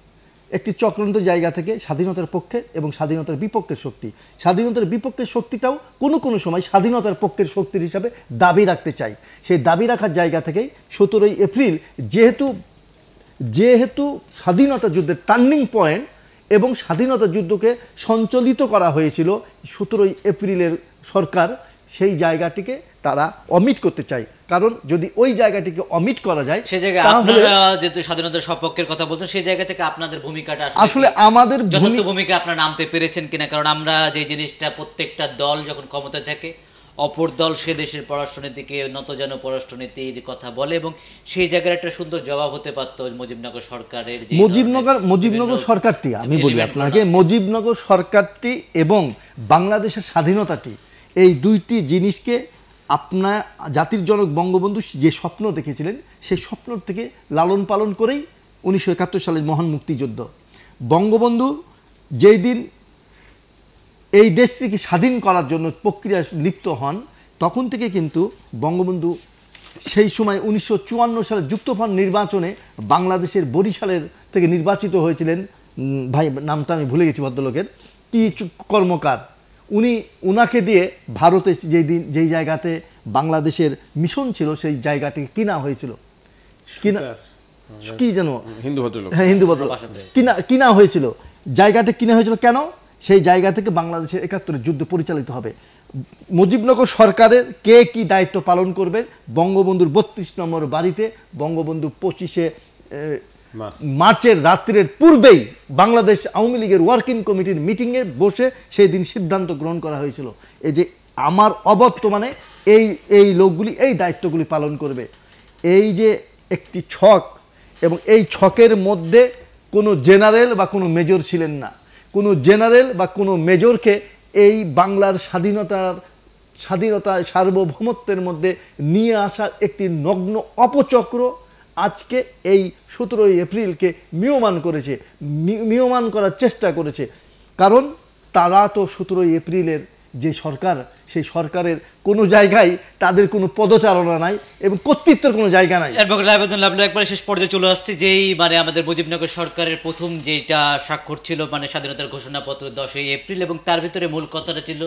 একটি চক্রান্ত জায়গা থেকে স্বাধীনতার পক্ষে এবং স্বাধীনতার বিপক্ষের শক্তি স্বাধীনতার বিপক্ষের শক্তিটাও কোনো কোনো সময় স্বাধীনতার পক্ষের শক্তির হিসাবে দাবি রাখতে চাই সেই দাবি রাখার জায়গা থেকেই সতেরোই এপ্রিল যেহেতু যেহেতু স্বাধীনতা যুদ্ধের টার্নিং পয়েন্ট এবং স্বাধীনতা যুদ্ধকে সঞ্চলিত করা হয়েছিল সতেরোই এপ্রিলের সরকার সেই জায়গাটিকে তারা অমিট করতে চায় কারণ যদি ওই জায়গাটিকে অমিট করা যায় সে জায়গায় যেহেতু স্বাধীনতার সপক্ষের কথা বলছেন সেই জায়গা থেকে আপনাদের ভূমিকাটা আসলে আমাদের ভূমিকা আপনার নামতে পেরেছেন কিনা কারণ আমরা যে জিনিসটা প্রত্যেকটা দল যখন ক্ষমতায় থাকে অপর দল সে দেশের পররাষ্ট্রনীতিকে যেন পররাষ্ট্রনীতির কথা বলে এবং সেই জায়গার একটা সুন্দর জবাব হতে পারত মুজিবনগর সরকারের মুজিবনগর মুজিবনগর সরকারটি আমি বলি আপনাকে মুজিবনগর সরকারটি এবং বাংলাদেশের স্বাধীনতাটি এই দুইটি জিনিসকে আপনার জাতির জনক বঙ্গবন্ধু যে স্বপ্ন দেখেছিলেন সেই স্বপ্ন থেকে লালন পালন করেই উনিশশো একাত্তর সালের মহান মুক্তিযুদ্ধ বঙ্গবন্ধু যেই দিন এই দেশটিকে স্বাধীন করার জন্য প্রক্রিয়া লিপ্ত হন তখন থেকে কিন্তু বঙ্গবন্ধু সেই সময় উনিশশো সালে যুক্তফ্রন্ট নির্বাচনে বাংলাদেশের বরিশালের থেকে নির্বাচিত হয়েছিলেন ভাই নামটা আমি ভুলে গেছি ভদ্রলোকের কি কর্মকার উনি উনাকে দিয়ে ভারতে যেই দিন যেই জায়গাতে বাংলাদেশের মিশন ছিল সেই জায়গাটি কিনা হয়েছিল কি যেন হিন্দু হ্যাঁ হিন্দু ভদ্রলোক কিনা কিনা হয়েছিল জায়গাটা কিনা হয়েছিল কেন সেই জায়গা থেকে বাংলাদেশের একাত্তরের যুদ্ধ পরিচালিত হবে মুজিবনগর সরকারের কে কি দায়িত্ব পালন করবে বঙ্গবন্ধুর বত্রিশ নম্বর বাড়িতে বঙ্গবন্ধু পঁচিশে মার্চের রাত্রের পূর্বেই বাংলাদেশ আওয়ামী লীগের ওয়ার্কিং কমিটির মিটিংয়ে বসে সেই দিন সিদ্ধান্ত গ্রহণ করা হয়েছিল এই যে আমার অবর্তমানে এই এই লোকগুলি এই দায়িত্বগুলি পালন করবে এই যে একটি ছক এবং এই ছকের মধ্যে কোনো জেনারেল বা কোনো মেজর ছিলেন না কোনো জেনারেল বা কোনো মেজরকে এই বাংলার স্বাধীনতার স্বাধীনতা সার্বভৌমত্বের মধ্যে নিয়ে আসার একটি নগ্ন অপচক্র আজকে এই সতেরোই এপ্রিলকে মিয়মান করেছে মিয়মান করার চেষ্টা করেছে কারণ তারা তো সতেরোই এপ্রিলের যে সরকার সেই সরকারের কোনো জায়গায় তাদের কোনো পদচারণা নাই এবং কর্তৃত্বের কোনো জায়গা নাই এরপর আবেদন আমরা একবারে শেষ পর্যায়ে চলে আসছে যেই মানে আমাদের মুজিবনগর সরকারের প্রথম যেটা স্বাক্ষর ছিল মানে স্বাধীনতার ঘোষণাপত্র দশই এপ্রিল এবং তার ভিতরে মূল কথাটা ছিল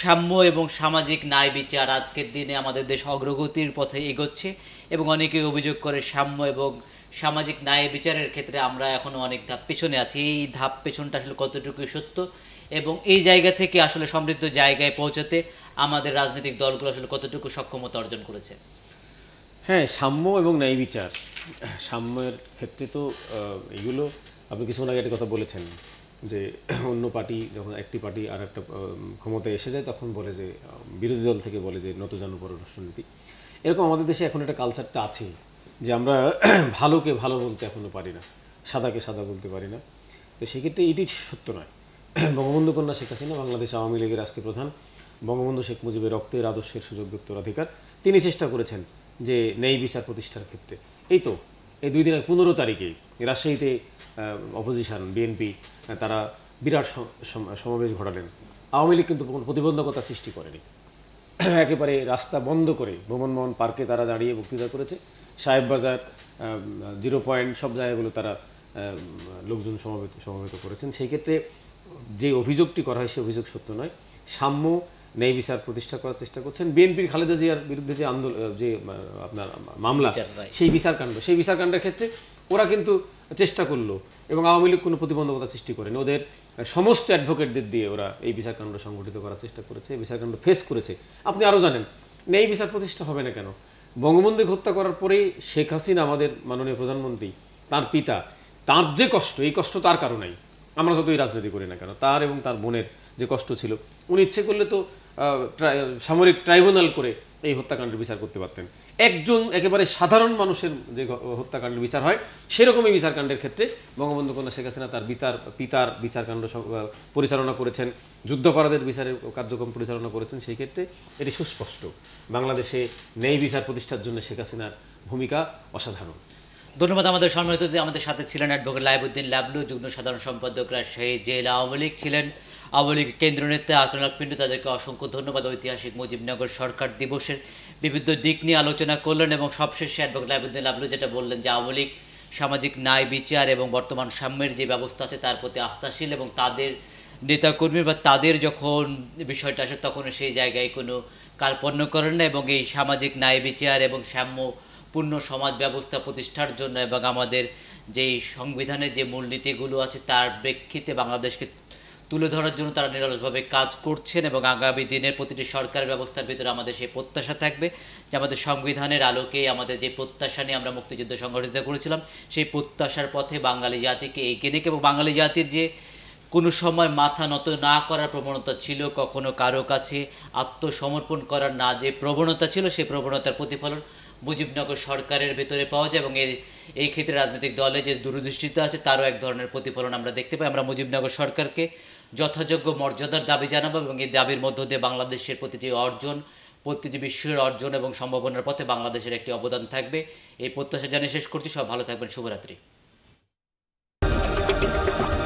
সাম্য এবং সামাজিক ন্যায় বিচার আজকের দিনে আমাদের দেশ অগ্রগতির পথে এগোচ্ছে এবং অনেকে অভিযোগ করে সাম্য এবং সামাজিক ন্যায় বিচারের ক্ষেত্রে আমরা এখনও অনেক ধাপ পেছনে আছি এই ধাপ পেছনটা আসলে কতটুকু সত্য এবং এই জায়গা থেকে আসলে সমৃদ্ধ জায়গায় পৌঁছাতে আমাদের রাজনৈতিক দলগুলো আসলে কতটুকু সক্ষমতা অর্জন করেছে হ্যাঁ সাম্য এবং ন্যায় বিচার সাম্যের ক্ষেত্রে তো এগুলো আপনি কিছুক্ষণ আগে একটা কথা বলেছেন যে অন্য পার্টি যখন একটি পার্টি আর একটা ক্ষমতায় এসে যায় তখন বলে যে বিরোধী দল থেকে বলে যে নতজানু পররাষ্ট্রনীতি এরকম আমাদের দেশে এখন একটা কালচারটা আছে যে আমরা [clears throat] ভালোকে ভালো বলতে এখনও পারি না সাদাকে সাদা বলতে পারি না তো সেক্ষেত্রে এটি সত্য নয় [clears throat] বঙ্গবন্ধু কন্যা শেখ হাসিনা বাংলাদেশ আওয়ামী লীগের আজকে প্রধান বঙ্গবন্ধু শেখ মুজিবের রক্তের আদর্শের সুযোগযুক্ত অধিকার তিনি চেষ্টা করেছেন যে ন্যায় বিচার প্রতিষ্ঠার ক্ষেত্রে এই তো এই দুই দিনের পনেরো তারিখে রাজশাহীতে অপোজিশন বিএনপি তারা বিরাট সমাবেশ ঘটালেন আওয়ামী লীগ কিন্তু কোনো প্রতিবন্ধকতা সৃষ্টি করেনি [clears throat] একেবারে রাস্তা বন্ধ করে ভ্রমণমোহন পার্কে তারা দাঁড়িয়ে বক্তৃতা করেছে সাহেব বাজার জিরো পয়েন্ট সব জায়গাগুলো তারা লোকজন সমাবেত সমবেত করেছেন সেই ক্ষেত্রে যে অভিযোগটি করা হয় সে অভিযোগ সত্য নয় সাম্য ন্যায় বিচার প্রতিষ্ঠা করার চেষ্টা করছেন বিএনপির খালেদা জিয়ার বিরুদ্ধে যে আন্দোলন যে আপনার মামলা সেই বিচারকাণ্ড সেই বিচারকাণ্ডের ক্ষেত্রে ওরা কিন্তু চেষ্টা করলো এবং আওয়ামী লীগ কোনো প্রতিবন্ধকতা সৃষ্টি করেনি ওদের সমস্ত অ্যাডভোকেটদের দিয়ে ওরা এই বিচারকাণ্ড সংগঠিত করার চেষ্টা করেছে বিচারকাণ্ড ফেস করেছে আপনি আরও জানেন না এই বিচার প্রতিষ্ঠা হবে না কেন বঙ্গবন্ধু হত্যা করার পরেই শেখ হাসিনা আমাদের মাননীয় প্রধানমন্ত্রী তার পিতা তার যে কষ্ট এই কষ্ট তার কারণেই আমরা যতই রাজনীতি করি না কেন তার এবং তার বোনের যে কষ্ট ছিল উনি ইচ্ছে করলে তো সামরিক ট্রাইব্যুনাল করে এই হত্যাকাণ্ডের বিচার করতে পারতেন একজন একেবারে সাধারণ মানুষের যে হত্যাকাণ্ড বিচার হয় সেরকমই বিচারকাণ্ডের ক্ষেত্রে বঙ্গবন্ধু কন্যা শেখ হাসিনা তার পিতার পিতার বিচারকাণ্ড পরিচালনা করেছেন যুদ্ধাপরাধের বিচারের কার্যক্রম পরিচালনা করেছেন সেই ক্ষেত্রে এটি সুস্পষ্ট বাংলাদেশে ন্যায় বিচার প্রতিষ্ঠার জন্য শেখ হাসিনার ভূমিকা অসাধারণ ধন্যবাদ আমাদের সম্মানিত আমাদের সাথে ছিলেন অ্যাডভোকেট লাইবুদ্দিন লাবলু যুগ্ম সাধারণ সম্পাদক রাজশাহী জেলা আওয়ামী লীগ ছিলেন আওয়ামী লীগ কেন্দ্র নেতা আসান পিন্ডু তাদেরকে অসংখ্য ধন্যবাদ ঐতিহাসিক মুজিবনগর সরকার দিবসের বিভিন্ন দিক নিয়ে আলোচনা করলেন এবং সবশেষে অ্যাডভোকেট লাইবুদ্দিন আবলু যেটা বললেন যে আওয়ামী লীগ সামাজিক ন্যায় বিচার এবং বর্তমান সাম্যের যে ব্যবস্থা আছে তার প্রতি আস্থাশীল এবং তাদের নেতাকর্মী বা তাদের যখন বিষয়টা আসে তখন সেই জায়গায় কোনো কার্পণ্য করেন না এবং এই সামাজিক ন্যায় বিচার এবং সাম্যপূর্ণ সমাজ ব্যবস্থা প্রতিষ্ঠার জন্য এবং আমাদের যেই সংবিধানের যে মূলনীতিগুলো আছে তার প্রেক্ষিতে বাংলাদেশকে তুলে ধরার জন্য তারা নিরলসভাবে কাজ করছেন এবং আগামী দিনের প্রতিটি সরকারের ব্যবস্থার ভিতরে আমাদের সেই প্রত্যাশা থাকবে যে আমাদের সংবিধানের আলোকে আমাদের যে প্রত্যাশা নিয়ে আমরা মুক্তিযুদ্ধ সংগঠিত করেছিলাম সেই প্রত্যাশার পথে বাঙালি জাতিকে এগিয়ে নিক এবং বাঙালি জাতির যে কোনো সময় মাথা নত না করার প্রবণতা ছিল কখনো কারো কাছে আত্মসমর্পণ করার না যে প্রবণতা ছিল সেই প্রবণতার প্রতিফলন মুজিবনগর সরকারের ভেতরে পাওয়া যায় এবং এই ক্ষেত্রে রাজনৈতিক দলে যে দূরদৃষ্টিতা আছে তারও এক ধরনের প্রতিফলন আমরা দেখতে পাই আমরা মুজিবনগর সরকারকে যথাযোগ্য মর্যাদার দাবি জানাবো এবং এই দাবির মধ্য দিয়ে বাংলাদেশের প্রতিটি অর্জন প্রতিটি বিশ্বের অর্জন এবং সম্ভাবনার পথে বাংলাদেশের একটি অবদান থাকবে এই প্রত্যাশা জানিয়ে শেষ করছি সব ভালো থাকবেন শুভরাত্রি